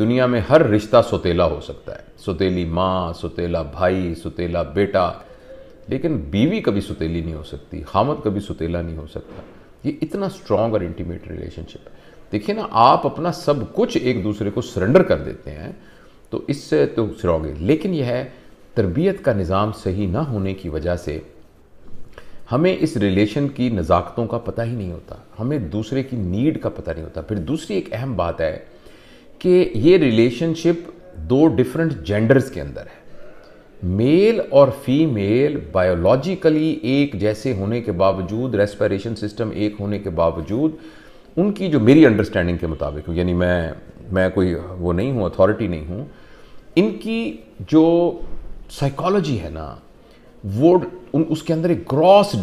दुनिया में हर रिश्ता सुतेला हो सकता है सुतेली माँ सुतेला भाई सुतेला बेटा लेकिन बीवी कभी सुतेली नहीं हो सकती हामद कभी सुतेला नहीं हो सकता ये इतना स्ट्रांग और इंटीमेट रिलेशनशिप है देखिए ना आप अपना सब कुछ एक दूसरे को सरेंडर कर देते हैं तो इससे तो सरोगे लेकिन यह है तरबियत का निज़ाम सही ना होने की वजह से हमें इस रिलेशन की नज़ाकतों का पता ही नहीं होता हमें दूसरे की नीड का पता नहीं होता फिर दूसरी एक अहम बात है कि ये रिलेशनशिप दो डिफरेंट जेंडर्स के अंदर है मेल और फीमेल बायोलॉजिकली एक जैसे होने के बावजूद रेस्पिरेशन सिस्टम एक होने के बावजूद उनकी जो मेरी अंडरस्टैंडिंग के मुताबिक यानी मैं मैं कोई वो नहीं हूँ अथॉरिटी नहीं हूँ इनकी जो साइकोलॉजी है ना वो उन उसके अंदर एक ग्रॉस